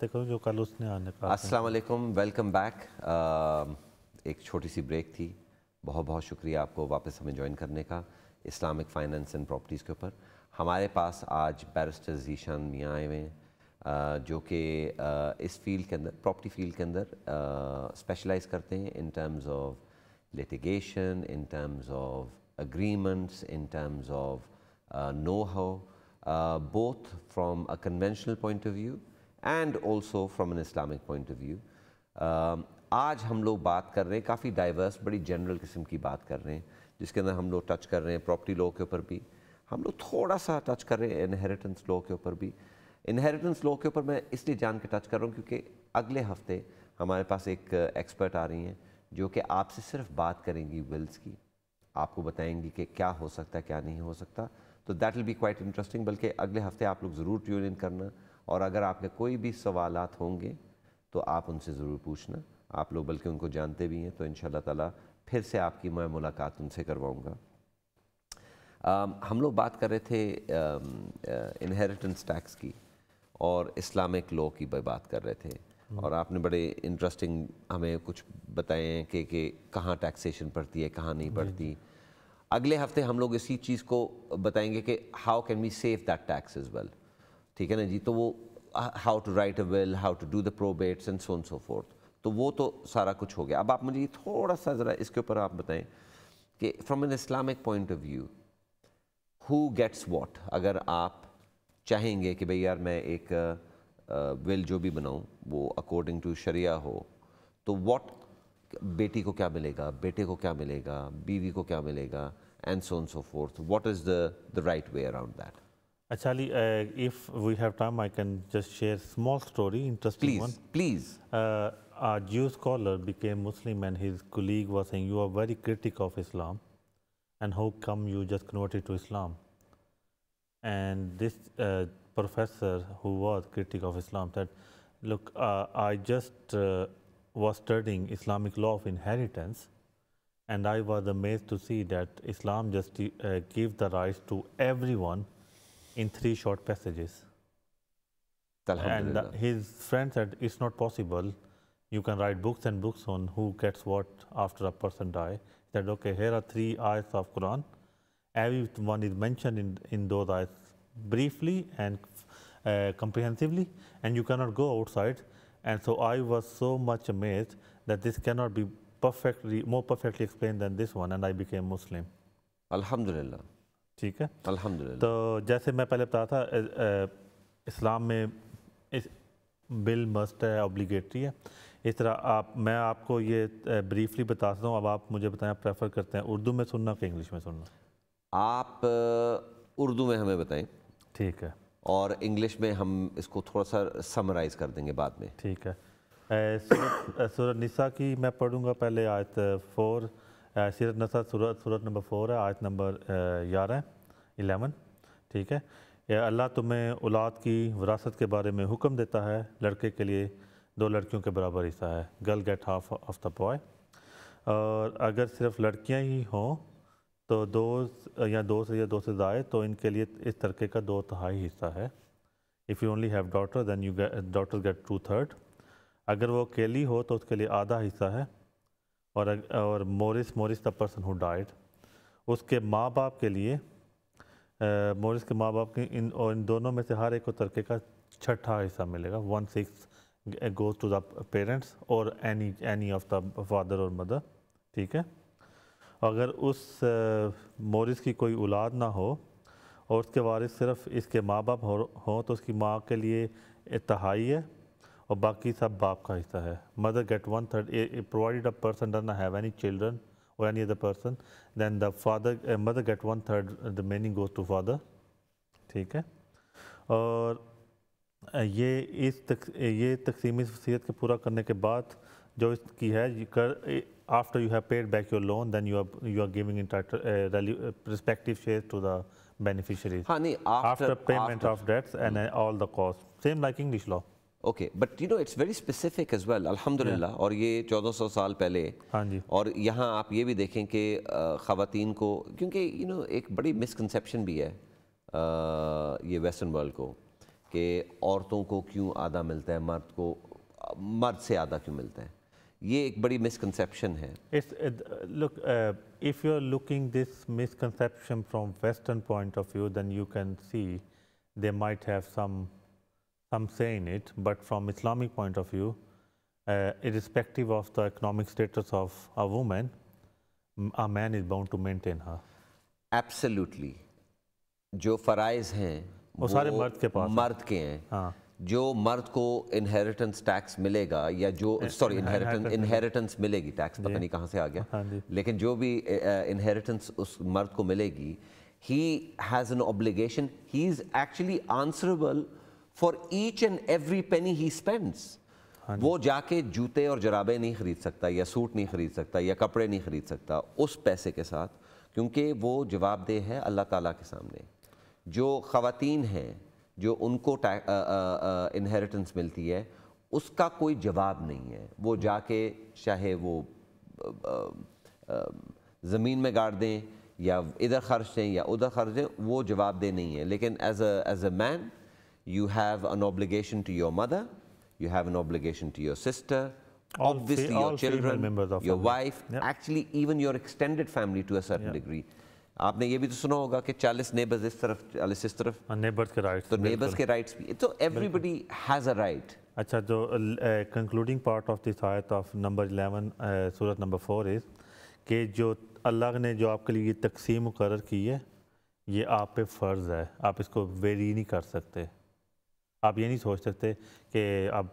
जो कल उसने आने कहा अस्सलाम वालेकुम वेलकम बैक एक छोटी सी ब्रेक थी बहुत बहुत शुक्रिया आपको वापस हमें ज्वाइन करने का इस्लामिक फाइनेंस एंड प्रॉपर्टीज़ के ऊपर हमारे पास आज बैरिस्टर जीशान मियाँ आए हुए हैं uh, जो कि uh, इस फील्ड के अंदर प्रॉपर्टी फील्ड के अंदर स्पेशलाइज uh, करते हैं in terms of litigation in terms of agreements in terms of know how both from a conventional point of view and also from an Islamic point of view आज हम लोग बात कर रहे हैं काफ़ी डाइवर्स बड़ी जनरल किस्म की बात कर रहे हैं जिसके अंदर हम लोग टच कर रहे हैं प्रॉपर्टी लॉ के ऊपर भी हम लोग थोड़ा सा टच कर रहे हैं इनहेरिटेंस लॉ के ऊपर भी इनहेरिटेंस लॉ के ऊपर मैं इसलिए जान के टच कर रहा हूँ क्योंकि अगले हफ्ते हमारे पास एक एक्सपर्ट आ रही हैं जो कि आपसे सिर्फ बात करेंगी विल्स की आपको बताएंगी कि क्या हो सकता है क्या नहीं हो सकता तो that will be quite interesting बल्कि अगले हफ्ते आप लोग ज़रूर ट्यून इन करना और अगर आपके कोई भी सवाल होंगे तो आप उनसे ज़रूर पूछना आप लोग बल्कि उनको जानते भी हैं तो इन ताला फिर से आपकी मैं मुलाकात उनसे करवाऊँगा हम लोग बात कर रहे थे इनहेरिटेंस टैक्स की और इस्लामिक लॉ की बात कर रहे थे हम्म। और आपने बड़े इंटरेस्टिंग हमें कुछ बताए हैं कि कि कहाँ टैक्सेशन पड़ती है कहाँ नहीं पड़ती अगले हफ्ते हम लोग इसी चीज़ को बताएंगे कि how can we save that tax as well ठीक है ना जी तो वो how to write a will how to do the probates and and so forth तो वो तो सारा कुछ हो गया अब आप मुझे ये थोड़ा सा ज़रा इसके ऊपर आप बताएं कि from an Islamic point of view who gets what अगर आप चाहेंगे कि भाई यार मैं एक विल जो भी बनाऊँ वो अकॉर्डिंग टू शरिया हो तो वॉट बेटी को क्या मिलेगा बेटे को क्या मिलेगा बीवी को क्या मिलेगा and so so forth what is the the right way around that Actually, uh, if we have time, I can just share small story, interesting please, one. Please, please. Uh, a Jew scholar became Muslim and his colleague was saying, you are very critical of Islam and how come you just converted to Islam? And this uh, professor who was critical of Islam said, look, uh, I just uh, was studying Islamic law of inheritance and I was amazed to see that Islam just uh, gives the rights to everyone in three short passages. And his friend said, it's not possible. You can write books and books on who gets what after a person dies. He said, okay, here are three ayahs of Quran. Every one is mentioned in, in those ayahs briefly and uh, comprehensively, and you cannot go outside. And so I was so much amazed that this cannot be perfectly, more perfectly explained than this one, and I became Muslim. Alhamdulillah. ठीक है अल्हम्दुलिल्लाह तो जैसे मैं पहले बता था इस्लाम में इस बिल मस्ट है ऑब्लीगेटरी है इस तरह आप मैं आपको ये ब्रीफली बताता हूँ अब आप मुझे बताएं प्रेफर करते हैं उर्दू में सुनना कि इंग्लिश में सुनना आप उर्दू में हमें बताएं ठीक है और इंग्लिश में हम इसको थोड़ा सा समराइज़ कर देंगे बाद में ठीक है सूरत निसा की मैं पढ़ूंगा पहले आयत फोर Uh, सीरत नसर सूरत सूरत नंबर फ़ोर है आयत नंबर uh, ग्यारह एलेवन ठीक है अल्लाह तुम्हें औलाद की विरासत के बारे में हुक्म देता है लड़के के लिए दो लड़कियों के बराबर हिस्सा है girl get half of the boy और अगर सिर्फ लड़कियां ही हों तो दो या दो से या दो से ज़ाए तो इनके लिए इस तरके का दो तहाई हिस्सा है if you only have daughter then you daughter get two third अगर वो अकेली हो तो उसके लिए आधा हिस्सा है और और मोरिस मोरिस द पर्सन हु डाइड उसके माँ बाप के लिए मोरिस के माँ बाप के इन और इन दोनों में से हर एक को तरके का छठा हिस्सा मिलेगा one six goes to the parents और any any of the father और मदर ठीक है अगर उस मोरिस की कोई औलाद ना हो और उसके वारिस सिर्फ इसके माँ बाप हो, हो तो उसकी माँ के लिए इतहाई है और बाकी सब बाप का हिस्सा है mother get one third provided a person don't have any children और any other person than the father mother get one third the meaning goes to father ठीक है और eh, ये इस तक, eh, ये तकसीमी वसीयत के पूरा करने के बाद जो इसकी है कर after you have paid back your loan then you are you are giving respective share to the beneficiaries after payment of debts and all the cost same like English law okay but you know it's very specific as well अल्हम्दुलिल्लाह और ये 1400 साल पहले हाँ जी और यहाँ आप ये भी देखें कि ख़वातीन को क्योंकि यू नो एक बड़ी मिसकनसेप्शन भी है आ, ये वेस्टर्न वर्ल्ड को कि औरतों को क्यों आधा मिलता है मर्द को मर्द से आधा क्यों मिलता है ये एक बड़ी मिसकनसेप्शन है look if you are looking this misconception from western point of view then you can see they might have some some say in it, but from Islamic point of view, uh, irrespective of the economic status of a woman, a man is bound to maintain her. Absolutely. जो फ़राइज़ हैं वो सारे मर्द के पास मर्द के हैं हाँ जो मर्द को इनहेरिटेंस टैक्स मिलेगा या जो सॉरी इनहेरिटेंस इनहेरिटेंस मिलेगी टैक्स पता नहीं कहाँ से आ गया हाँ लेकिन जो भी इनहेरिटेंस uh, उस मर्द को मिलेगी he has an obligation he is actually answerable for each and every penny he spends वो जाके जूते और जराबे नहीं खरीद सकता या सूट नहीं खरीद सकता या कपड़े नहीं खरीद सकता उस पैसे के साथ क्योंकि वो जवाबदेह है अल्लाह ताला के सामने जो ख़वातीन हैं जो उनको इनहेरिटेंस मिलती है उसका कोई जवाब नहीं है वो जाके चाहे वो ज़मीन में गाड़ दें या इधर खर्च दें या उधर खर्च दें वो जवाब दे नहीं है लेकिन as as a man you have an obligation to your mother, you have an obligation to your sister, all obviously your children, members of your family. wife, yep. actually even your extended family to a certain yep. degree. आपने ये भी तो सुना होगा कि 40 neighbours इस तरफ 40 इस तरफ नेबर्स के राइट्स तो नेबर्स के राइट्स भी तो एवरीबडी हैज अ राइट अच्छा जो कंक्लूडिंग पार्ट ऑफ दिस आयत ऑफ नंबर 11 सूरत नंबर 4 इज कि जो अल्लाह ने जो आपके लिए ये तकसीम मुकर की है ये आप पे फ़र्ज़ है आप इसको वेरी नहीं कर सकते आप ये नहीं सोच सकते कि अब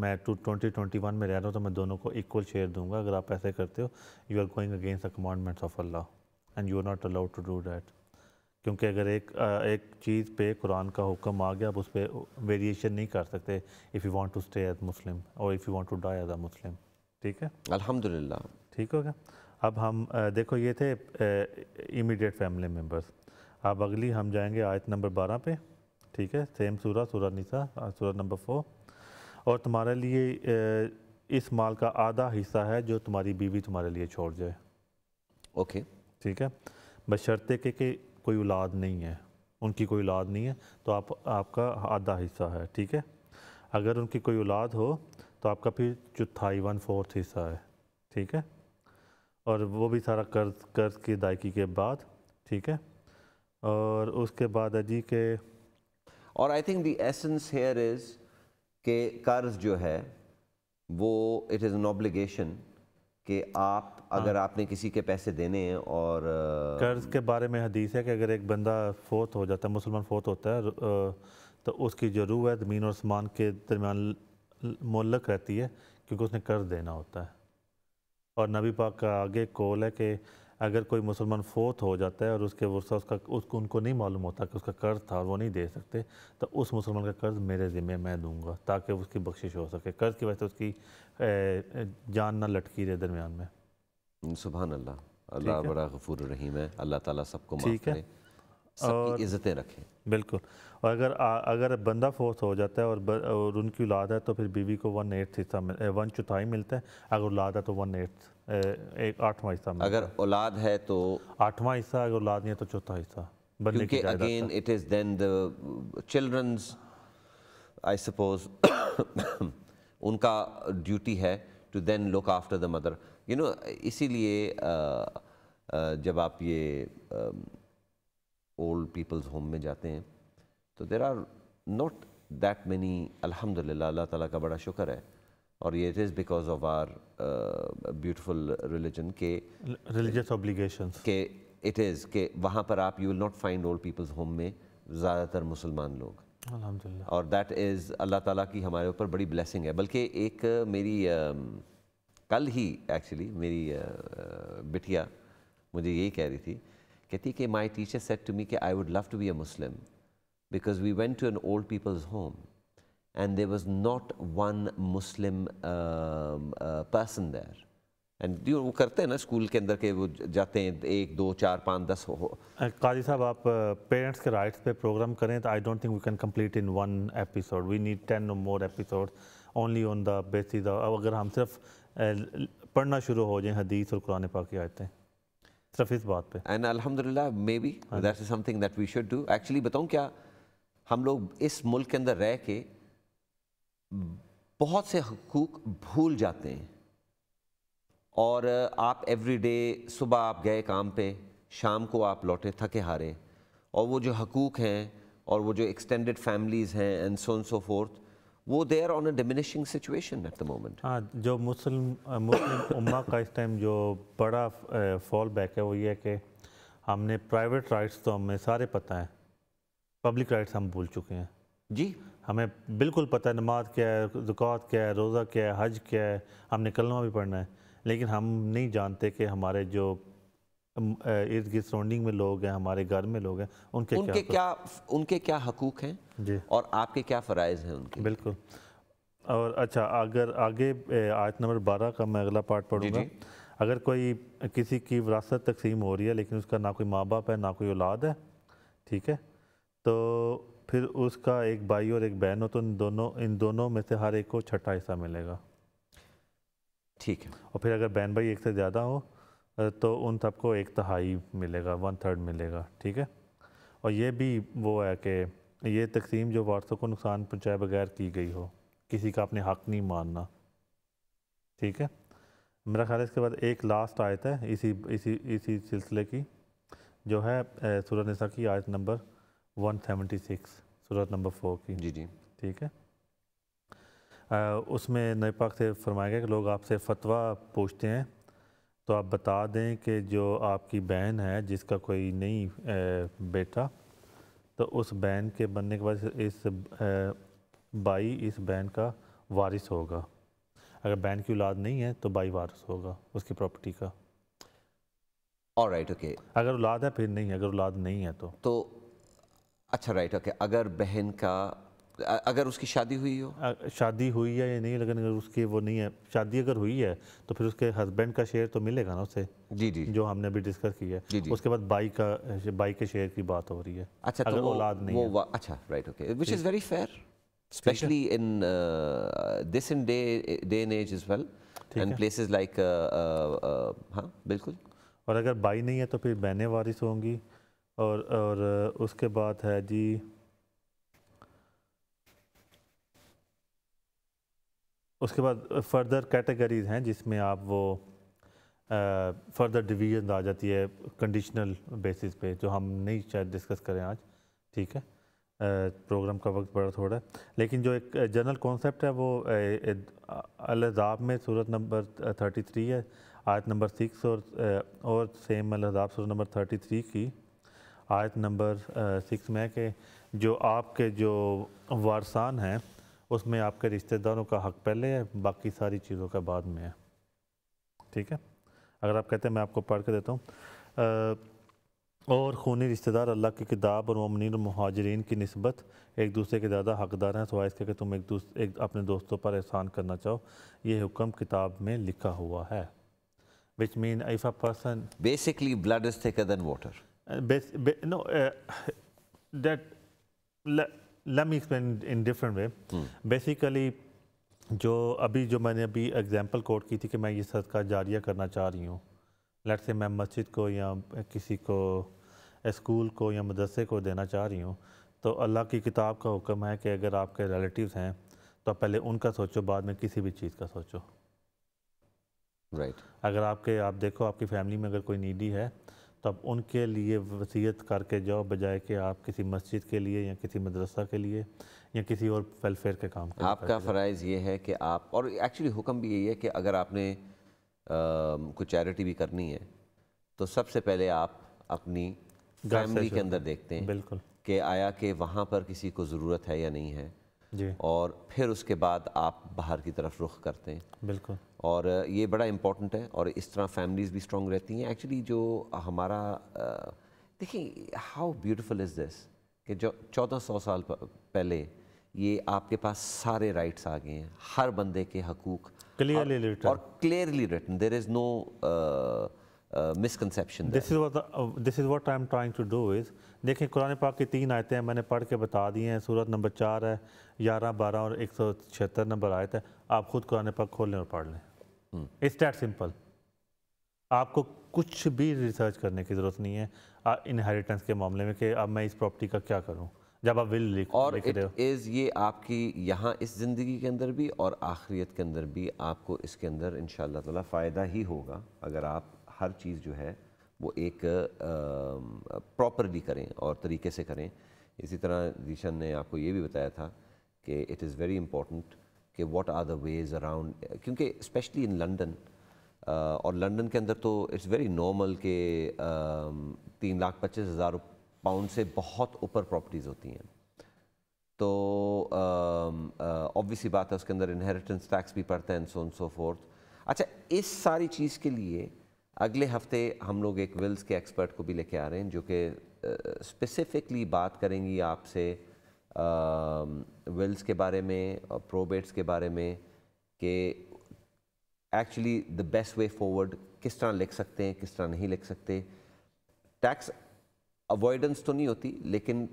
मैं टू ट्वेंटी ट्वेंटी वन में रह रहा हूँ तो मैं दोनों को इक्वल शेयर दूंगा अगर आप ऐसे करते हो you are going against the commandments of अल्लाह and you are not allowed to do that क्योंकि अगर एक एक चीज़ पे कुरान का हुक्म आ गया आप उस पर वेरिएशन नहीं कर सकते if you want to stay as Muslim और if you want to die as a Muslim ठीक है अलहमदिल्ला ठीक हो गया अब हम देखो ये थे इमीडिएट फैमिली मेम्बर्स अब अगली हम जाएंगे आयत नंबर बारह पे ठीक है सेम सूरा सूरा निसा सूरा नंबर फोर और तुम्हारे लिए uh, इस माल का आधा हिस्सा है जो तुम्हारी बीवी तुम्हारे लिए छोड़ जाए ओके ठीक है बशर्ते के, के कोई औलाद नहीं है उनकी कोई औलाद नहीं है तो आप आपका आधा हिस्सा है ठीक है अगर उनकी कोई औलाद हो तो आपका फिर चौथाई वन फोर्थ हिस्सा है ठीक है और वो भी सारा कर्ज कर्ज की अदायगी के बाद ठीक है और उसके बाद अजी के और I think the essence here is कि कर्ज जो है वो इट इज़ एन ऑब्लिगेशन कि आप हाँ। अगर हाँ। आपने किसी के पैसे देने हैं और कर्ज के बारे में हदीस है कि अगर एक बंदा फोत हो जाता है मुसलमान फोत होता है तो उसकी जो रूह है ज़मीन और समान के दरमियान मोलक रहती है क्योंकि उसने कर्ज देना होता है और नबी पाक का आगे कॉल है कि अगर कोई मुसलमान फोत हो जाता है और उसके वर्षा उसका उसको उनको नहीं मालूम होता कि उसका कर्ज था और वो नहीं दे सकते तो उस मुसलमान का कर्ज मेरे ज़िम्मे मैं दूंगा ताकि उसकी बख्शिश हो सके कर्ज की वजह से उसकी जान ना लटकी रहे दरमियान में सुबह अल्लाह अल्लाह बड़ा गफूर रहीम है अल्लाह ताला सबको ठीक है और इज्जतें रखें बिल्कुल और अगर आ, अगर बंदा फोर्स हो जाता है और, ब, और उनकी औलाद है तो फिर बीवी को वन एट्थ हिस्सा वन चौथाई मिलता है अगर औलाद है तो वन एट्थ एक आठवां हिस्सा अगर औलाद है तो आठवां हिस्सा अगर औलाद नहीं है तो चौथा हिस्सा बनने again it is then the childrens I suppose उनका ड्यूटी है to then look after the mother you know इसीलिए जब आप ये ओल्ड पीपल्स होम में जाते हैं तो there are not that many अलहमदिल्ला अल्लाह ताला का बड़ा शुक्र है or it is because of our uh, beautiful religion religious obligations ke it is ke wahan par aap you will not find old people's home mein zyada tar musliman log alhamdulillah aur that is allah taala ki hamare upar badi blessing hai balki ek meri um, kal hi actually meri uh, bitiya mujhe yehi keh rahi thi kehti ke my teacher said to me ke i would love to be a muslim because we went to an old people's home and there was not one Muslim um, uh, person there. And वो करते हैं ना school के अंदर के वो जाते हैं एक दो चार पाँच दस हो काजी uh, साहब आप पेरेंट्स uh, के राइट्स पे प्रोग्राम करें तो I don't think we can complete in one episode we need ten more episode only on the basis अब अगर हम सिर्फ uh, पढ़ना शुरू हो जाए हदीस और कुरान पाक की आयतें सिर्फ इस बात पे एंड अल्हम्दुलिल्लाह maybe that is something that we should do actually बताऊँ क्या हम लोग इस मुल्क के अंदर रह के बहुत से हकूक भूल जाते हैं और आप एवरीडे सुबह आप गए काम पे शाम को आप लौटे थके हारे और वो जो हकूक हैं और वो जो एक्सटेंडेड फैमिलीज़ हैं एंड सो सो फोर्थ वो they are on a diminishing situation at the moment हाँ जो मुस्लिम मुस्लिम उम्मा का इस टाइम जो बड़ा फॉल बैक है वो ये है कि हमने प्राइवेट राइट्स तो हमें सारे पता हैं पब्लिक राइट्स हम भूल चुके हैं जी हमें बिल्कुल पता है नमाज क्या है जुकात क्या है रोज़ा क्या है हज क्या है हमने कलमा भी पढ़ना है लेकिन हम नहीं जानते कि हमारे जो इर्द गिर्द सराउंडिंग में लोग हैं हमारे घर में लोग हैं उनके उनके क्या, क्या उनके क्या हकूक़ हैं जी और आपके क्या फ़रज़ हैं उनके बिल्कुल और अच्छा अगर आगे आयत नंबर बारह का मैं अगला पार्ट पढ़ूँगा अगर कोई किसी की विरासत तकसीम हो रही है लेकिन उसका ना कोई माँ बाप है ना कोई औलाद है ठीक है तो फिर उसका एक भाई और एक बहन हो तो इन दोनों इन दोनों में से हर एक को छठा हिस्सा मिलेगा ठीक है और फिर अगर बहन भाई एक से ज़्यादा हो तो उन सबको एक तहाई मिलेगा वन थर्ड मिलेगा ठीक है और ये भी वो है कि ये तकसीम जो वारसों को नुकसान पहुँचाए बगैर की गई हो किसी का अपने हक नहीं मानना ठीक है मेरा ख्याल इसके बाद एक लास्ट आयत है इसी इसी इसी सिलसिले की जो है सूरह निसा की आयत नंबर 176 सूरत नंबर फोर की जी जी ठीक है आ, उसमें नए पाक से फरमाया गया कि लोग आपसे फतवा पूछते हैं तो आप बता दें कि जो आपकी बहन है जिसका कोई नहीं बेटा तो उस बहन के बनने के बाद इस बाई इस बहन का वारिस होगा अगर बहन की औलाद नहीं है तो बाई वारिस होगा उसकी प्रॉपर्टी का ओके right, okay. अगर औलाद है फिर नहीं अगर औलाद नहीं है तो तो अच्छा राइट ओके अगर बहन का अगर उसकी शादी हुई हो शादी हुई है या नहीं लेकिन अगर उसकी वो नहीं है शादी अगर हुई है तो फिर उसके हस्बैंड का शेयर तो मिलेगा ना उसे जी जी जो हमने अभी डिस्कस किया है जी जी उसके बाद बाई का बाई के शेयर की बात हो रही है अच्छा तो अगर तो औलाद नहीं वो, है अच्छा right okay which is very fair specially in this in day in age is well and places like हाँ बिल्कुल और अगर बाई नहीं है तो फिर बहने वारिस होंगी और और उसके बाद है जी उसके बाद फर्दर कैटेगरीज हैं जिसमें आप वो फर्दर डिवीजन आ जाती है कंडीशनल बेसिस पे जो हम नहीं शायद डिस्कस करें आज ठीक है प्रोग्राम का वक्त बड़ा थोड़ा है लेकिन जो एक जनरल कॉन्सेप्ट है वो अलजाब में सूरत नंबर थर्टी थ्री है आयत नंबर सिक्स और और सेम अलजाब सूरत नंबर थर्टी थ्री की आयत नंबर सिक्स में कि जो आपके जो वारसान हैं उसमें आपके रिश्तेदारों का हक पहले है बाकी सारी चीज़ों का बाद में है ठीक है अगर आप कहते हैं मैं आपको पढ़ के देता हूँ और खूनी रिश्तेदार अल्लाह की किताब और ममिन और महाजरीन की नस्बत एक दूसरे के ज़्यादा हकदार हैं सवाए इसके कि तुम एक दूसरे एक अपने दोस्तों पर एहसान करना चाहो ये हुक्म किताब में लिखा हुआ है which mean if a person basically blood is thicker than water but, no, uh, that le, let me explain in different way. Hmm. Basically, जो अभी जो मैंने अभी एग्जांपल कोट की थी कि मैं ये सदका जारिया करना चाह रही हूँ लट से मैं मस्जिद को या किसी को स्कूल को या मदरसे को देना चाह रही हूँ तो अल्लाह की किताब का हुक्म है कि अगर आपके रिलेटिव्स हैं तो पहले उनका सोचो बाद में किसी भी चीज़ का सोचो राइट right. अगर आपके आप देखो आपकी फैमिली में अगर कोई नीडी है तब उनके लिए वसीयत करके जाओ बजाय कि आप किसी मस्जिद के लिए या किसी मदरसा के लिए या किसी और वेलफेयर के काम के आपका फ़रज़ ये है कि आप और एक्चुअली हुक्म भी यही है कि अगर आपने आ, कुछ चैरिटी भी करनी है तो सबसे पहले आप अपनी फैमिली के अंदर देखते हैं बिल्कुल कि आया कि वहाँ पर किसी को ज़रूरत है या नहीं है जी और फिर उसके बाद आप बाहर की तरफ रुख करते हैं बिल्कुल और ये बड़ा इम्पॉर्टेंट है और इस तरह फैमिलीज़ भी स्ट्रॉन्ग रहती हैं एक्चुअली जो हमारा देखिए हाउ ब्यूटिफुल इज़ दिस कि जो चौदह सौ साल पहले ये आपके पास सारे राइट्स आ गए हैं हर बंदे के हकूक़ क्लियरली और clearly written there is no misconception this is what the, uh, this is what I'm trying देखें कुरान पाक की तीन आयतें मैंने पढ़ के बता दी हैं सूरत नंबर चार है ग्यारह बारह और एक सौ छिहत्तर नंबर आयत है आप ख़ुद कुरान पाक खोल लें और पढ़ लें इट्स डैट सिंपल आपको कुछ भी रिसर्च करने की ज़रूरत नहीं है इनहेरिटेंस के मामले में कि अब मैं इस प्रॉपर्टी का क्या करूँ जब आप विल लिख और इज़ ये आपकी यहाँ इस ज़िंदगी के अंदर भी और आखिरीत के अंदर भी आपको इसके अंदर इन ताला फ़ायदा ही होगा अगर आप हर चीज़ जो है वो एक प्रॉपरली करें और तरीके से करें इसी तरह जीशन ने आपको ये भी बताया था कि इट इज़ वेरी इम्पोर्टेंट कि what are the ways around क्योंकि स्पेशली इन लंदन और लंदन के अंदर तो इट्स वेरी नॉर्मल के तीन लाख पच्चीस हज़ार पाउंड से बहुत ऊपर प्रॉपर्टीज़ होती हैं तो ऑब्वियसली बात है उसके अंदर इनहेरिटेंस टैक्स भी पड़ता है एंड एंड सो फोर्थ अच्छा इस सारी चीज़ के लिए अगले हफ्ते हम लोग एक विल्स के एक्सपर्ट को भी लेके आ रहे हैं जो कि स्पेसिफिकली बात करेंगी आपसे विल्स के बारे में और प्रोबेट्स के बारे में कि actually the best way forward किस तरह लिख सकते हैं किस तरह नहीं लिख सकते टैक्स अवॉइडेंस तो नहीं होती लेकिन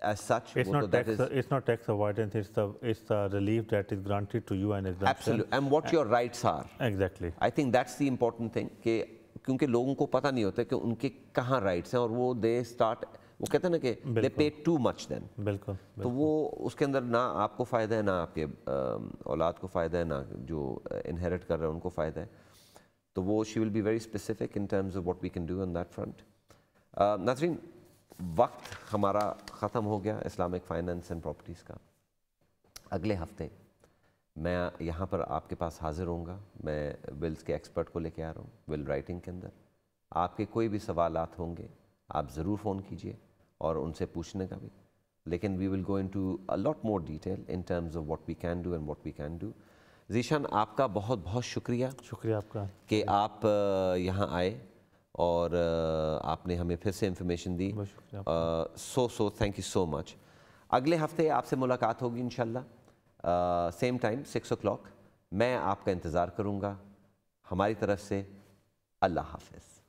as such. It's not, tax, is, it's not tax avoidance, it's the, it's the relief that is granted to you and exemption. Absolutely, and what and, your rights are. Exactly. I think that's the important thing, कि क्योंकि लोगों को पता नहीं होता कि उनके कहाँ राइट्स हैं और वो दे स्टार्ट वो कहते हैं ना कि दे पे टू मच देन बिल्कुल तो वो उसके अंदर ना आपको फ़ायदा है ना आपके औलाद को फ़ायदा है ना जो इनहेरिट कर रहे हैं उनको फ़ायदा है तो वो she will be very specific in terms of what we can do on that front नजरीन वक्त हमारा ख़त्म हो गया इस्लामिक फाइनेंस एंड प्रॉपर्टीज़ का अगले हफ्ते मैं यहाँ पर आपके पास हाज़िर होऊंगा मैं विल्स के एक्सपर्ट को लेके आ रहा हूँ विल राइटिंग के अंदर आपके कोई भी सवाल होंगे आप ज़रूर फ़ोन कीजिए और उनसे पूछने का भी लेकिन we will go into a lot more detail in terms of what we can do and what we can do Zeeshan आपका बहुत बहुत शुक्रिया शुक्रिया आपका कि आप यहाँ आए और आपने हमें फिर से इंफॉर्मेशन दी so so thank you so much अगले हफ्ते आपसे मुलाकात होगी in same time six o मैं आपका इंतज़ार करूँगा हमारी तरफ से अल्लाह हाफिज़